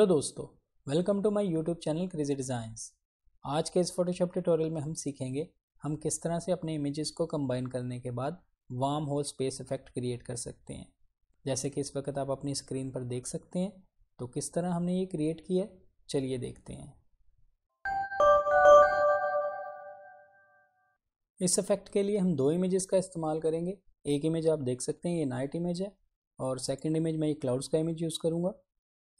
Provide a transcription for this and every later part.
hello दोस्तों welcome to my YouTube channel crazy designs आज के इस फोटोशॉप ट्यूटोरियल में हम सीखेंगे हम किस तरह से अपने इमेजेस को कंबाइन करने के बाद wormhole space effect create कर सकते हैं जैसे कि इस वक्त आप अपनी स्क्रीन पर देख सकते हैं तो किस तरह हमने ये क्रिएट किया चलिए देखते हैं इस इफेक्ट के लिए हम दो इमेजेस का इस्तेमाल करेंगे एक इमेज आप देख सकते हैं ये नाइट इमेज है और सेकेंड इमेज मैं ये क्लाउड्स का इमेज यूज़ करूँगा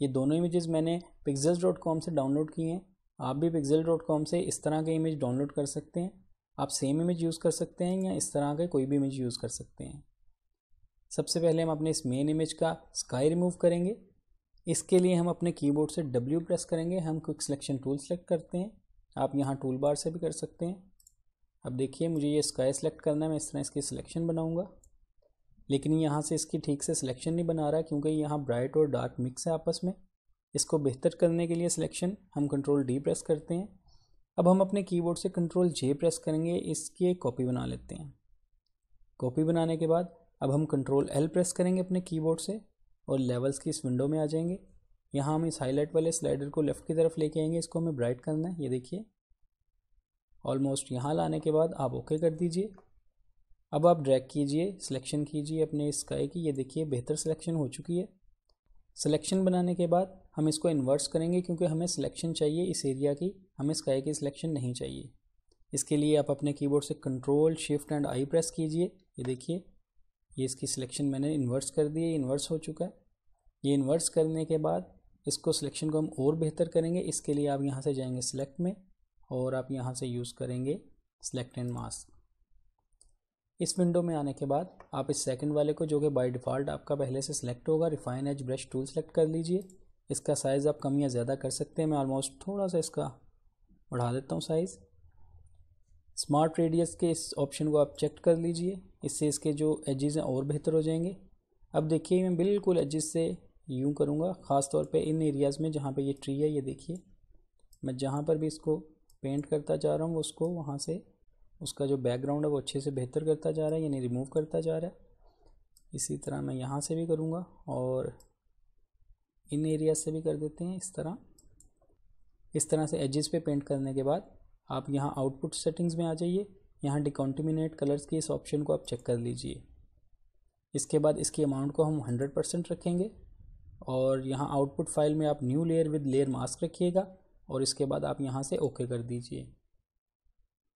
ये दोनों इमेजेस मैंने पिक्जल्स डॉट कॉम से डाउनलोड किए हैं आप भी पिक्जल डॉट कॉम से इस तरह के इमेज डाउनलोड कर सकते हैं आप सेम इमेज यूज़ कर सकते हैं या इस तरह के कोई भी इमेज यूज़ कर सकते हैं सबसे पहले हम अपने इस मेन इमेज का स्काई रिमूव करेंगे इसके लिए हम अपने कीबोर्ड से W प्रेस करेंगे हम क्विक सिलेक्शन टूल सेलेक्ट करते हैं आप यहाँ टूल बार से भी कर सकते हैं अब देखिए मुझे ये स्काई सेलेक्ट करना है मैं इस तरह इसकी सिलेक्शन बनाऊँगा लेकिन यहाँ से इसकी ठीक से सिलेक्शन नहीं बना रहा क्योंकि यहाँ ब्राइट और डार्क मिक्स है आपस में इसको बेहतर करने के लिए सिलेक्शन हम कंट्रोल डी प्रेस करते हैं अब हम अपने कीबोर्ड से कंट्रोल जे प्रेस करेंगे इसकी एक कॉपी बना लेते हैं कॉपी बनाने के बाद अब हम कंट्रोल एल प्रेस करेंगे अपने कीबोर्ड से और लेवल्स की इस विंडो में आ जाएंगे यहाँ हम इस हाईलाइट वाले स्लाइडर को लेफ़्ट की तरफ लेके आएंगे इसको हमें ब्राइट करना है ये देखिए ऑलमोस्ट यहाँ लाने के बाद आप ओके कर दीजिए अब आप ड्रैग कीजिए सिलेक्शन कीजिए अपने स्काई की ये देखिए बेहतर सिलेक्शन हो चुकी है सिलेक्शन बनाने के बाद हम इसको इन्वर्स करेंगे क्योंकि हमें सिलेक्शन चाहिए इस एरिया की हमें स्काई की सिलेक्शन नहीं चाहिए इसके लिए आप अपने कीबोर्ड से control shift and I press कीजिए ये देखिए ये इसकी सिलेक्शन मैंने इन्वर्स कर दी है इन्वर्स हो चुका है ये इन्वर्स करने के बाद इसको सिलेक्शन को हम और बेहतर करेंगे इसके लिए आप यहाँ से जाएंगे सिलेक्ट में और आप यहाँ से यूज़ करेंगे सिलेक्ट एंड मास्क इस विंडो में आने के बाद आप इस सेकंड वाले को जो कि बाय डिफ़ॉल्ट आपका पहले से सिलेक्ट होगा refine edge brush tool select कर लीजिए इसका साइज़ आप कम या ज़्यादा कर सकते हैं मैं ऑलमोस्ट थोड़ा सा इसका बढ़ा देता हूँ साइज़ स्मार्ट रेडियस के इस ऑप्शन को आप चेक कर लीजिए इससे इसके जो एजेस हैं और बेहतर हो जाएंगे अब देखिए मैं बिल्कुल एजेस से यूँ करूँगा ख़ास तौर पे इन एरियाज़ में जहाँ पे ये ट्री है ये देखिए मैं जहाँ पर भी इसको पेंट करता जा रहा हूँ उसको वहाँ से उसका जो बैकग्राउंड है वो अच्छे से बेहतर करता जा रहा है यानी रिमूव करता जा रहा है इसी तरह मैं यहाँ से भी करूँगा और इन एरिया से भी कर देते हैं इस तरह इस तरह से एजेस पे पेंट करने के बाद आप यहाँ आउटपुट सेटिंग्स में आ जाइए यहाँ डिकॉन्टमिनेट कलर्स के इस ऑप्शन को आप चेक कर लीजिए इसके बाद इसकी अमाउंट को हम हंड्रेड परसेंट रखेंगे और यहाँ आउटपुट फाइल में आप new layer with layer mask रखिएगा और इसके बाद आप यहाँ से ओके कर दीजिए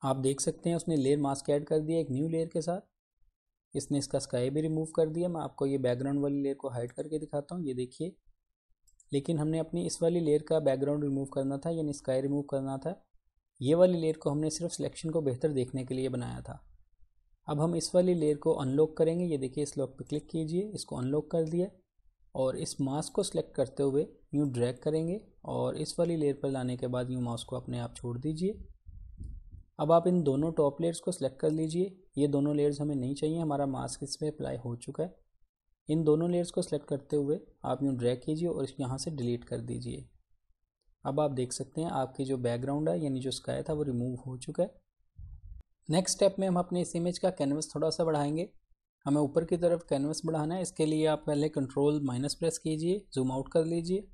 आप देख सकते हैं उसने लेयर मास्क ऐड कर दिया एक न्यू लेयर के साथ इसने इसका स्काई भी रिमूव कर दिया मैं आपको ये बैकग्राउंड वाली लेयर को हाइड करके दिखाता हूँ ये देखिए लेकिन हमने अपनी इस वाली लेयर का बैकग्राउंड रिमूव करना था यानी स्काई रिमूव करना था ये वाली लेयर को हमने सिर्फ सिलेक्शन को बेहतर देखने के लिए बनाया था अब हम इस वाली लेयर को अनलॉक करेंगे ये देखिए इस लॉक पर क्लिक कीजिए इसको अनलॉक कर दिया और इस मास्क को सिलेक्ट करते हुए यूँ ड्रैग करेंगे और इस वाली लेयर पर लाने के बाद यूँ माउस को अपने आप छोड़ दीजिए अब आप इन दोनों टॉप लेयर्स को सिलेक्ट कर लीजिए ये दोनों लेयर्स हमें नहीं चाहिए हमारा मास्क इस पर अप्लाई हो चुका है इन दोनों लेयर्स को सिलेक्ट करते हुए आप यूँ ड्रैग कीजिए और यहाँ से डिलीट कर दीजिए अब आप देख सकते हैं आपकी जो बैकग्राउंड है यानी जो स्काय था वो रिमूव हो चुका है नेक्स्ट स्टेप में हम अपने इस इमेज का कैनवस थोड़ा सा बढ़ाएंगे हमें ऊपर की तरफ कैनवस बढ़ाना है इसके लिए आप पहले कंट्रोल माइनस प्रेस कीजिए जूम आउट कर लीजिए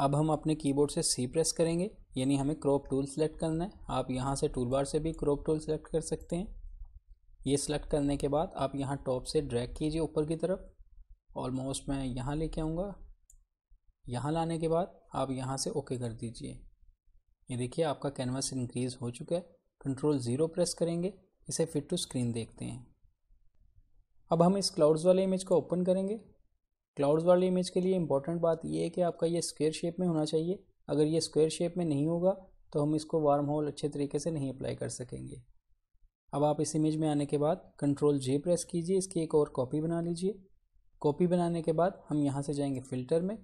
अब हम अपने कीबोर्ड से सी प्रेस करेंगे यानी हमें क्रॉप टूल सेलेक्ट करना है आप यहाँ से टूल बार से भी क्रॉप टूल सेलेक्ट कर सकते हैं ये सिलेक्ट करने के बाद आप यहाँ टॉप से ड्रैग कीजिए ऊपर की तरफ ऑलमोस्ट मैं यहाँ लेके आऊँगा यहाँ लाने के बाद आप यहाँ से ओके कर दीजिए ये देखिए आपका कैनवास इंक्रीज़ हो चुका है कंट्रोल ज़ीरो प्रेस करेंगे इसे फिट टू स्क्रीन देखते हैं अब हम इस क्लाउड्स वाले इमेज को ओपन करेंगे क्लाउड्स वाले इमेज के लिए इंपॉर्टेंट बात यह है कि आपका ये स्क्वेयर शेप में होना चाहिए अगर ये स्क्वेयर शेप में नहीं होगा तो हम इसको वार्म होल अच्छे तरीके से नहीं अप्लाई कर सकेंगे अब आप इस इमेज में आने के बाद कंट्रोल जे प्रेस कीजिए इसकी एक और कॉपी बना लीजिए कॉपी बनाने के बाद हम यहाँ से जाएंगे फिल्टर में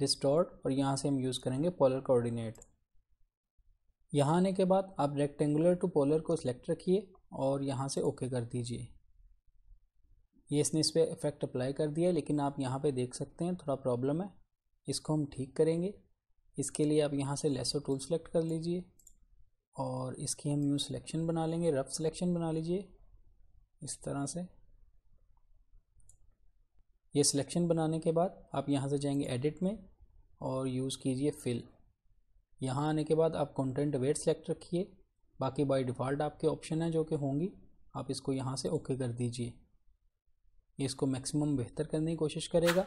डिस्टॉर्ट और यहाँ से हम यूज़ करेंगे पोलर कोऑर्डिनेट यहाँ आने के बाद आप रेक्टेंगुलर टू पोलर को सिलेक्ट रखिए और यहाँ से ओके कर दीजिए ये इसने इस पर इफेक्ट अप्लाई कर दिया लेकिन आप यहाँ पे देख सकते हैं थोड़ा प्रॉब्लम है इसको हम ठीक करेंगे इसके लिए आप यहाँ से लेसो टूल सेलेक्ट कर लीजिए और इसकी हम यूँ सिलेक्शन बना लेंगे रफ सिलेक्शन बना लीजिए इस तरह से ये सिलेक्शन बनाने के बाद आप यहाँ से जाएंगे एडिट में और यूज़ कीजिए फिल यहाँ आने के बाद आप कंटेंट वेट सेलेक्ट रखिए बाकी बाय डिफ़ॉल्ट आपके ऑप्शन हैं जो कि होंगी आप इसको यहाँ से ओके कर दीजिए ये इसको मैक्सिमम बेहतर करने की कोशिश करेगा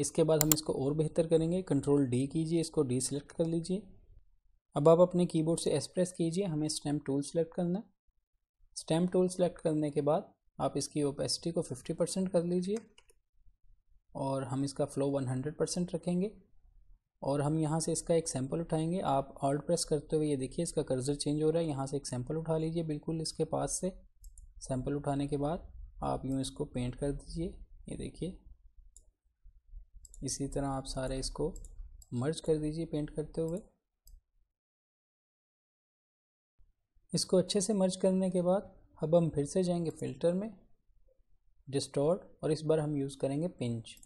इसके बाद हम इसको और बेहतर करेंगे कंट्रोल डी कीजिए इसको डी सेलेक्ट कर लीजिए अब आप अपने कीबोर्ड से एस प्रेस कीजिए हमें स्टैम्प टूल सेलेक्ट करना है स्टैम्प टूल सेलेक्ट करने के बाद आप इसकी ओपेसिटी को 50 परसेंट कर लीजिए और हम इसका फ्लो 100 परसेंट रखेंगे और हम यहाँ से इसका एक सैंपल उठाएंगे आप ऑल्ट प्रेस करते हुए ये देखिए इसका कर्जर चेंज हो रहा है यहाँ से एक सैंपल उठा लीजिए बिल्कुल इसके पास से सैंपल उठाने के बाद आप यूँ इसको पेंट कर दीजिए ये देखिए इसी तरह आप सारे इसको मर्ज कर दीजिए पेंट करते हुए इसको अच्छे से मर्ज करने के बाद अब हम फिर से जाएंगे फिल्टर में डिस्टॉर्ड और इस बार हम यूज़ करेंगे पिंच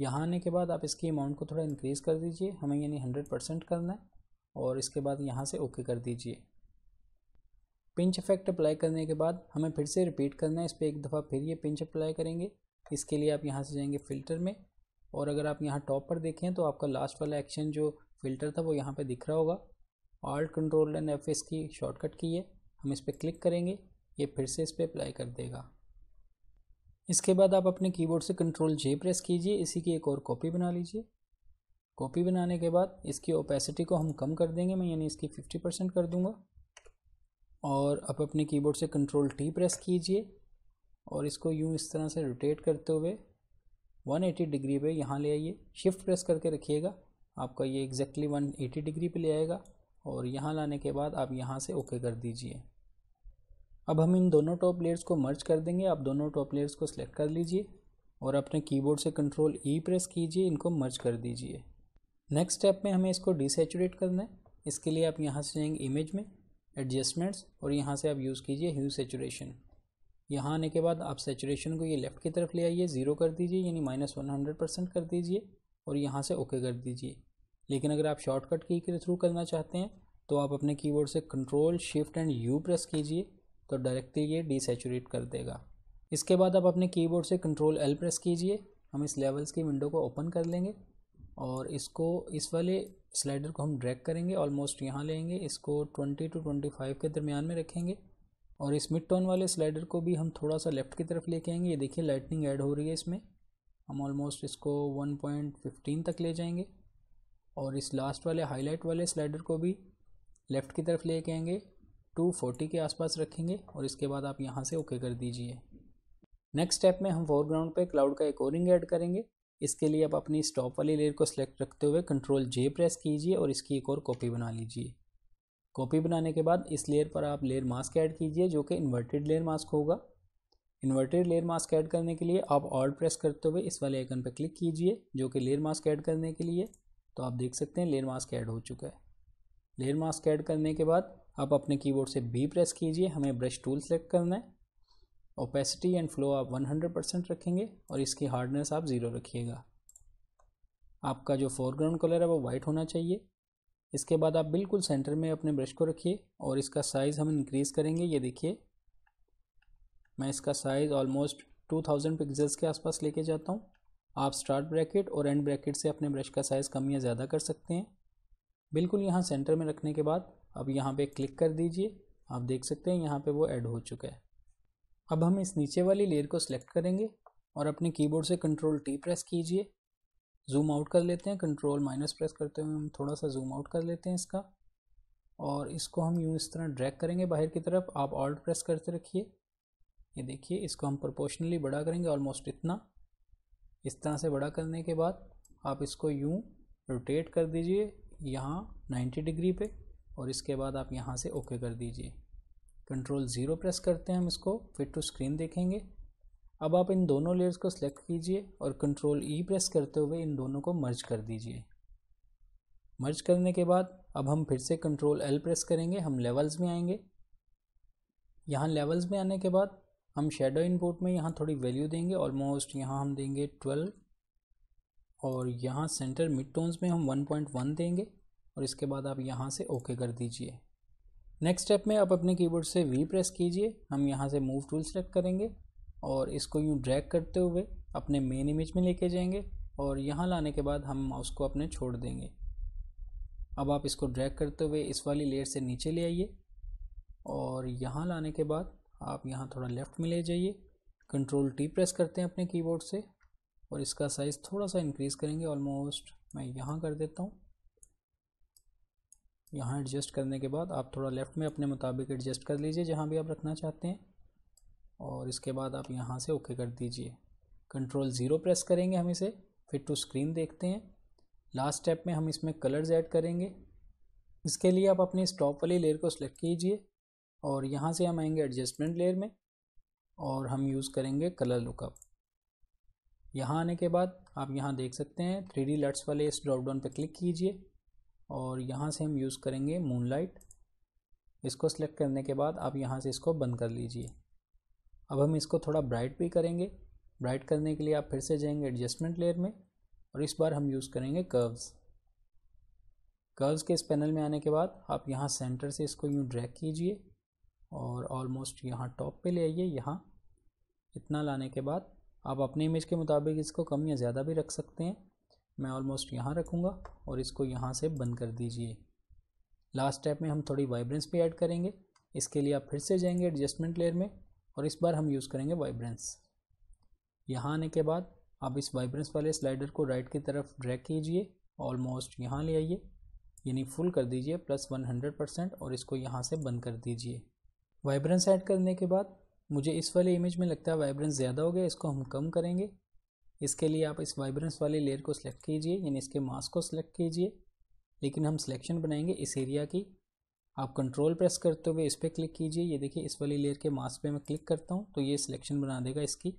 यहाँ आने के बाद आप इसकी अमाउंट को थोड़ा इंक्रीज़ कर दीजिए हमें यानी हंड्रेड परसेंट करना है और इसके बाद यहाँ से ओके कर दीजिए पिंच इफेक्ट अप्लाई करने के बाद हमें फिर से रिपीट करना है इस पर एक दफ़ा फिर ये पिंच अप्लाई करेंगे इसके लिए आप यहाँ से जाएंगे फ़िल्टर में और अगर आप यहाँ टॉप पर देखें तो आपका लास्ट वाला एक्शन जो फ़िल्टर था वो यहाँ पर दिख रहा होगा आल्ट कंट्रोल एंड एफ की शॉर्टकट की है हम इस पर क्लिक करेंगे ये फिर से इस पर अप्लाई कर देगा इसके बाद आप अपने कीबोर्ड से कंट्रोल जे प्रेस कीजिए इसी की एक और कॉपी बना लीजिए कॉपी बनाने के बाद इसकी ओपेसिटी को हम कम कर देंगे मैं यानी इसकी फिफ्टी परसेंट कर दूंगा और आप अपने कीबोर्ड से कंट्रोल टी प्रेस कीजिए और इसको यूँ इस तरह से रोटेट करते हुए 180 डिग्री पे यहाँ ले आइए शिफ्ट प्रेस करके रखिएगा आपका ये एग्जैक्टली 180 डिग्री पे ले आएगा और यहाँ लाने के बाद आप यहाँ से ओके कर दीजिए अब हम इन दोनों टॉप लेयर्स को मर्ज कर देंगे आप दोनों टॉप लेयर्स को सिलेक्ट कर लीजिए और अपने कीबोर्ड से कंट्रोल ई e प्रेस कीजिए इनको मर्ज कर दीजिए नेक्स्ट स्टेप में हमें इसको डिसेचुरेट करना है इसके लिए आप यहाँ से जाएंगे इमेज में एडजस्टमेंट्स और यहाँ से आप यूज़ कीजिए ह्यू सेचुरेशन यहाँ आने के बाद आप सेचुरेशन को ये लेफ़्ट की तरफ ले आइए ज़ीरो कर दीजिए यानी माइनस वन हंड्रेड परसेंट कर दीजिए और यहाँ से ओके कर दीजिए लेकिन अगर आप शॉर्टकट की के थ्रू करना चाहते हैं तो आप अपने कीबोर्ड से control shift and U press कीजिए तो डायरेक्टली ये डीसेचुरेट कर देगा इसके बाद आप अपने कीबोर्ड से कंट्रोल एल प्रेस कीजिए हम इस लेवल्स की विंडो को ओपन कर लेंगे और इसको इस वाले स्लाइडर को हम ड्रैग करेंगे ऑलमोस्ट यहाँ लेंगे इसको 20 टू 25 के दरमियान में रखेंगे और इस मिड टोन वाले स्लाइडर को भी हम थोड़ा सा लेफ़्ट की तरफ लेके आएंगे ये देखिए लाइटनिंग ऐड हो रही है इसमें हम ऑलमोस्ट इसको 1.15 तक ले जाएंगे और इस लास्ट वाले हाईलाइट वाले स्लाइडर को भी लेफ़्ट की तरफ लेके आएंगे फोर्टी के आसपास रखेंगे और इसके बाद आप यहाँ से ओके कर दीजिए नेक्स्ट स्टेप में हम फोरग्राउंड पे क्लाउड का एक ओरिंग ऐड करेंगे इसके लिए आप अपनी स्टॉप वाली लेयर को सिलेक्ट रखते हुए कंट्रोल जे प्रेस कीजिए और इसकी एक और कॉपी बना लीजिए कॉपी बनाने के बाद इस लेयर पर आप लेयर मास्क ऐड कीजिए जो कि इन्वर्टेड लेयर मास्क होगा इन्वर्टेड लेयर मास्क ऐड करने के लिए आप ऑल प्रेस करते हुए इस वाले आइकन पर क्लिक कीजिए जो कि लेयर मास्क ऐड करने के लिए तो आप देख सकते हैं लेयर मास्क ऐड हो चुका है लेयर मास्क ऐड करने के बाद आप अपने कीबोर्ड से बी प्रेस कीजिए हमें ब्रश टूल सेलेक्ट करना है ओपेसिटी एंड फ्लो आप 100 परसेंट रखेंगे और इसकी हार्डनेस आप ज़ीरो रखिएगा आपका जो फोरग्राउंड कलर है वो वाइट होना चाहिए इसके बाद आप बिल्कुल सेंटर में अपने ब्रश को रखिए और इसका साइज़ हम इंक्रीज़ करेंगे ये देखिए मैं इसका साइज़ ऑलमोस्ट 2000 थाउजेंड के आसपास लेके जाता हूँ आप स्टार्ट ब्रैकेट और एंड ब्रैकेट से अपने ब्रश का साइज़ कम या ज़्यादा कर सकते हैं बिल्कुल यहाँ सेंटर में रखने के बाद अब यहाँ पे क्लिक कर दीजिए आप देख सकते हैं यहाँ पे वो ऐड हो चुका है अब हम इस नीचे वाली लेयर को सिलेक्ट करेंगे और अपने कीबोर्ड से कंट्रोल टी प्रेस कीजिए जूम आउट कर लेते हैं कंट्रोल माइनस प्रेस करते हुए हम थोड़ा सा जूम आउट कर लेते हैं इसका और इसको हम यूँ इस तरह ड्रैग करेंगे बाहर की तरफ आप ऑल्ट प्रेस करते रखिए ये देखिए इसको हम प्रोपोर्शनली बड़ा करेंगे ऑलमोस्ट इतना इस तरह से बड़ा करने के बाद आप इसको यूँ रोटेट कर दीजिए यहाँ 90 डिग्री पे और इसके बाद आप यहाँ से ओके कर दीजिए कंट्रोल ज़ीरो प्रेस करते हैं हम इसको फिट टू स्क्रीन देखेंगे अब आप इन दोनों लेयर्स को सिलेक्ट कीजिए और कंट्रोल ई प्रेस करते हुए इन दोनों को मर्ज कर दीजिए मर्ज करने के बाद अब हम फिर से कंट्रोल एल प्रेस करेंगे हम लेवल्स में आएंगे यहाँ लेवल्स में आने के बाद हम शेडो इनपुट में यहाँ थोड़ी वैल्यू देंगे ऑलमोस्ट यहाँ हम देंगे ट्वेल्व और यहाँ सेंटर मिड टोन्स में हम वन पॉइंट वन देंगे और इसके बाद आप यहाँ से ओके कर दीजिए नेक्स्ट स्टेप में आप अपने कीबोर्ड से वी प्रेस कीजिए हम यहाँ से मूव टूल सेलेक्ट करेंगे और इसको यूँ ड्रैग करते हुए अपने मेन इमेज में लेके जाएंगे और यहाँ लाने के बाद हम माउस को अपने छोड़ देंगे अब आप इसको ड्रैग करते हुए इस वाली लेयर से नीचे ले आइए और यहाँ लाने के बाद आप यहाँ थोड़ा लेफ़्ट में ले जाइए कंट्रोल टी प्रेस करते हैं अपने कीबोर्ड से और इसका साइज़ थोड़ा सा इंक्रीज़ करेंगे ऑलमोस्ट मैं यहाँ कर देता हूँ यहाँ एडजस्ट करने के बाद आप थोड़ा लेफ़्ट में अपने मुताबिक एडजस्ट कर लीजिए जहाँ भी आप रखना चाहते हैं और इसके बाद आप यहाँ से ओके कर दीजिए कंट्रोल ज़ीरो प्रेस करेंगे हम इसे फिर टू स्क्रीन देखते हैं लास्ट स्टेप में हम इसमें कलर्स ऐड करेंगे इसके लिए आप अपनी स्टॉप वाली लेयर को सिलेक्ट कीजिए और यहाँ से हम आएंगे एडजस्टमेंट लेयर में और हम यूज़ करेंगे कलर लुकअप यहाँ आने के बाद आप यहाँ देख सकते हैं थ्री डी लट्स वाले इस ड्रॉपडाउन पर क्लिक कीजिए और यहाँ से हम यूज़ करेंगे मूनलाइट इसको सिलेक्ट करने के बाद आप यहाँ से इसको बंद कर लीजिए अब हम इसको थोड़ा ब्राइट भी करेंगे ब्राइट करने के लिए आप फिर से जाएंगे एडजस्टमेंट लेयर में और इस बार हम यूज़ करेंगे कर्व्स कर्व्स के इस पैनल में आने के बाद आप यहाँ सेंटर से इसको यूँ ड्रैग कीजिए और ऑलमोस्ट यहाँ टॉप पे ले आइए यहाँ इतना लाने के बाद आप अपने इमेज के मुताबिक इसको कम या ज़्यादा भी रख सकते हैं मैं ऑलमोस्ट यहाँ रखूँगा और इसको यहाँ से बंद कर दीजिए लास्ट स्टेप में हम थोड़ी वाइब्रेंस भी ऐड करेंगे इसके लिए आप फिर से जाएंगे एडजस्टमेंट लेयर में और इस बार हम यूज़ करेंगे वाइब्रेंस यहाँ आने के बाद आप इस वाइब्रेंस वाले स्लाइडर को राइट की तरफ ड्रैग कीजिए ऑलमोस्ट यहाँ ले आइए यानी फुल कर दीजिए प्लस वन हंड्रेड परसेंट और इसको यहाँ से बंद कर दीजिए वाइब्रेंस ऐड करने के बाद मुझे इस वाले इमेज में लगता है वाइब्रेंस ज़्यादा हो गया इसको हम कम करेंगे इसके लिए आप इस वाइब्रेंस वाली लेयर को सिलेक्ट कीजिए यानी इसके मास्क को सिलेक्ट कीजिए लेकिन हम सिलेक्शन बनाएंगे इस एरिया की आप कंट्रोल प्रेस करते हुए इस पर क्लिक कीजिए ये देखिए इस वाली लेयर के मास्क पे मैं क्लिक करता हूँ तो ये सिलेक्शन बना देगा इसकी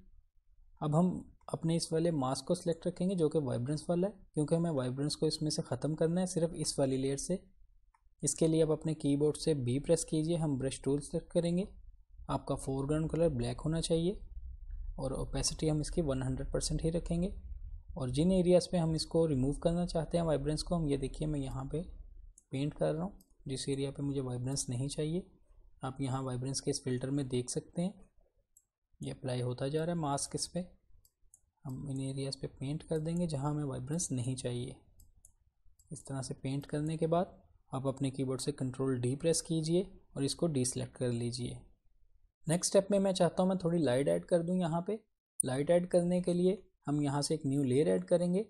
अब हम अपने इस वाले मास्क को सिलेक्ट रखेंगे जो कि वाइब्रेंस वाला है क्योंकि हमें वाइब्रेंस को इसमें से ख़त्म करना है सिर्फ इस वाली लेयर से इसके लिए आप अपने कीबोर्ड से बी प्रेस कीजिए हम ब्रश टूल सेलेक्ट करेंगे आपका फोरग्राउंड कलर ब्लैक होना चाहिए और ओपेसिटी हम इसकी 100 परसेंट ही रखेंगे और जिन एरियाज़ पे हम इसको रिमूव करना चाहते हैं वाइब्रेंस को हम ये देखिए मैं यहाँ पे पेंट कर रहा हूँ जिस एरिया पे मुझे वाइब्रेंस नहीं चाहिए आप यहाँ वाइब्रेंस के इस फिल्टर में देख सकते हैं ये अप्लाई होता जा रहा है मास्क इस पर हम इन एरियाज़ पे पेंट कर देंगे जहाँ हमें वाइब्रेंस नहीं चाहिए इस तरह से पेंट करने के बाद आप अपने कीबोर्ड से कंट्रोल डी प्रेस कीजिए और इसको डिसलेक्ट कर लीजिए नेक्स्ट स्टेप में मैं चाहता हूँ मैं थोड़ी लाइट ऐड कर दूँ यहाँ पे लाइट ऐड करने के लिए हम यहाँ से एक न्यू लेयर ऐड करेंगे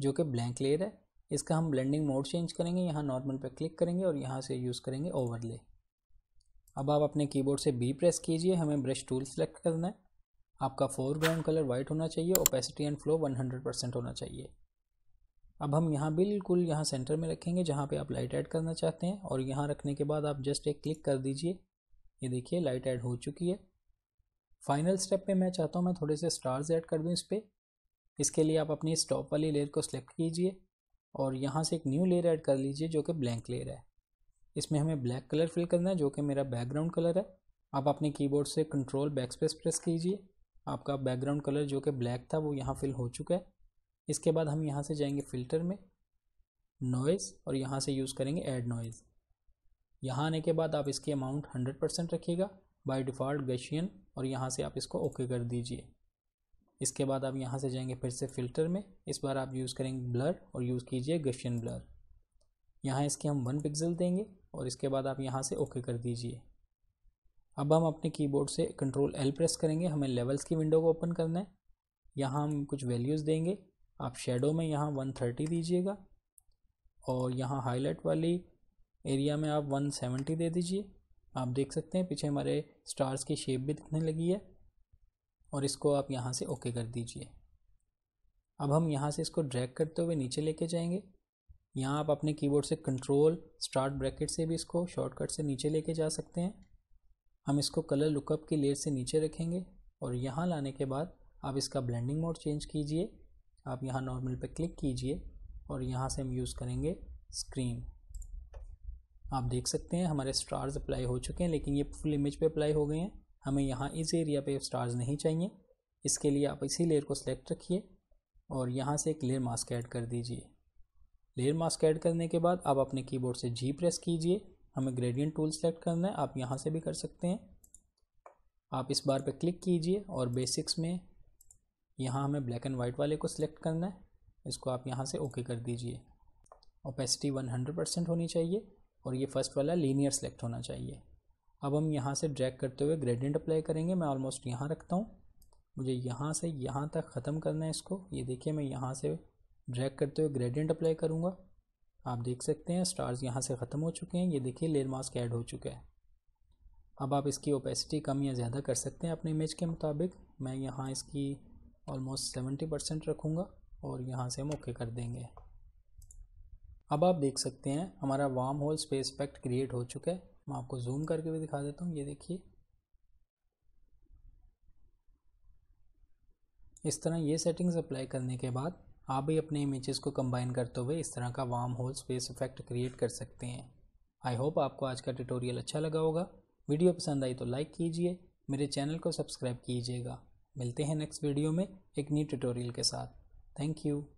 जो कि ब्लैंक लेयर है इसका हम ब्लेंडिंग मोड चेंज करेंगे यहाँ नॉर्मल पर क्लिक करेंगे और यहाँ से यूज़ करेंगे ओवरले अब आप अपने कीबोर्ड से बी प्रेस कीजिए हमें ब्रश टूल सेलेक्ट करना है आपका फोरग्राउंड कलर वाइट होना चाहिए ओपेसिटी एंड फ्लो 100 परसेंट होना चाहिए अब हम यहाँ बिल्कुल यहाँ सेंटर में रखेंगे जहाँ पे आप लाइट ऐड करना चाहते हैं और यहाँ रखने के बाद आप जस्ट एक क्लिक कर दीजिए ये देखिए लाइट ऐड हो चुकी है फाइनल स्टेप पे मैं चाहता हूँ मैं थोड़े से स्टार्स ऐड कर दूँ इस पर इसके लिए आप अपनी स्टॉप वाली लेयर को सिलेक्ट कीजिए और यहाँ से एक न्यू लेयर ऐड कर लीजिए जो कि ब्लैंक लेयर है इसमें हमें ब्लैक कलर फिल करना है जो कि मेरा बैकग्राउंड कलर है आप अपने कीबोर्ड से कंट्रोल बैक स्पेस प्रेस कीजिए आपका बैकग्राउंड कलर जो कि ब्लैक था वो यहाँ फिल हो चुका है इसके बाद हम यहाँ से जाएंगे फ़िल्टर में नॉइज़ और यहाँ से यूज़ करेंगे एड नॉइज़ यहाँ आने के बाद आप इसकी अमाउंट हंड्रेड परसेंट रखिएगा बाई डिफ़ॉल्ट गशियन और यहाँ से आप इसको ओके कर दीजिए इसके बाद आप यहाँ से जाएंगे फिर से फ़िल्टर में इस बार आप यूज़ करेंगे ब्लर और यूज़ कीजिए गशियन ब्लर यहाँ इसके हम वन पिक्सल देंगे और इसके बाद आप यहाँ से ओके कर दीजिए अब हम अपने कीबोर्ड से कंट्रोल एल प्रेस करेंगे हमें लेवल्स की विंडो को ओपन करना है यहाँ हम कुछ वैल्यूज़ देंगे आप शेडो में यहाँ वन थर्टी दीजिएगा और यहाँ हाईलाइट वाली एरिया में आप 170 दे दीजिए आप देख सकते हैं पीछे हमारे स्टार्स की शेप भी दिखने लगी है और इसको आप यहाँ से ओके कर दीजिए अब हम यहाँ से इसको ड्रैग करते हुए नीचे लेके जाएंगे यहाँ आप अपने कीबोर्ड से कंट्रोल स्टार्ट ब्रैकेट से भी इसको शॉर्टकट से नीचे लेके जा सकते हैं हम इसको कलर लुकअप की लेयर से नीचे रखेंगे और यहाँ लाने के बाद आप इसका ब्लेंडिंग मोड चेंज कीजिए आप यहाँ नॉर्मल पे क्लिक कीजिए और यहाँ से हम यूज़ करेंगे स्क्रीन आप देख सकते हैं हमारे स्टार्स अप्लाई हो चुके हैं लेकिन ये फुल इमेज पे अप्लाई हो गए हैं हमें यहाँ इस एरिया पे स्टार्स नहीं चाहिए इसके लिए आप इसी लेयर को सिलेक्ट रखिए और यहाँ से एक लेयर मास्क ऐड कर दीजिए लेयर मास्क ऐड करने के बाद आप अपने कीबोर्ड से जी प्रेस कीजिए हमें ग्रेडियंट टूल सेलेक्ट करना है आप यहाँ से भी कर सकते हैं आप इस बार पर क्लिक कीजिए और बेसिक्स में यहाँ हमें ब्लैक एंड वाइट वाले को सिलेक्ट करना है इसको आप यहाँ से ओके कर दीजिए ओपेसिटी हंड्रेड परसेंट होनी चाहिए और ये फर्स्ट वाला लीनियर सेलेक्ट होना चाहिए अब हम यहाँ से ड्रैग करते हुए ग्रेडियंट अप्लाई करेंगे मैं ऑलमोस्ट यहाँ रखता हूँ मुझे यहाँ से यहाँ तक ख़त्म करना है इसको ये देखिए मैं यहाँ से ड्रैग करते हुए ग्रेडियंट अप्लाई करूँगा आप देख सकते हैं स्टार्स यहाँ से ख़त्म हो चुके हैं ये देखिए लेयर मास्क ऐड हो चुका है अब आप इसकी ओपेसिटी कम या ज़्यादा कर सकते हैं अपने इमेज के मुताबिक मैं यहाँ इसकी ऑलमोस्ट सेवेंटी परसेंट रखूँगा और यहाँ से हम ओके कर देंगे अब आप देख सकते हैं हमारा wormhole space effect create हो चुका है मैं आपको जूम करके भी दिखा देता हूँ ये देखिए इस तरह ये सेटिंग्स अप्लाई करने के बाद आप भी अपने इमेजेस को कंबाइन करते हुए इस तरह का wormhole space effect create कर सकते हैं आई होप आपको आज का ट्यूटोरियल अच्छा लगा होगा वीडियो पसंद आई तो लाइक कीजिए मेरे चैनल को सब्सक्राइब कीजिएगा मिलते हैं नेक्स्ट वीडियो में एक न्यू ट्यूटोरियल के साथ थैंक यू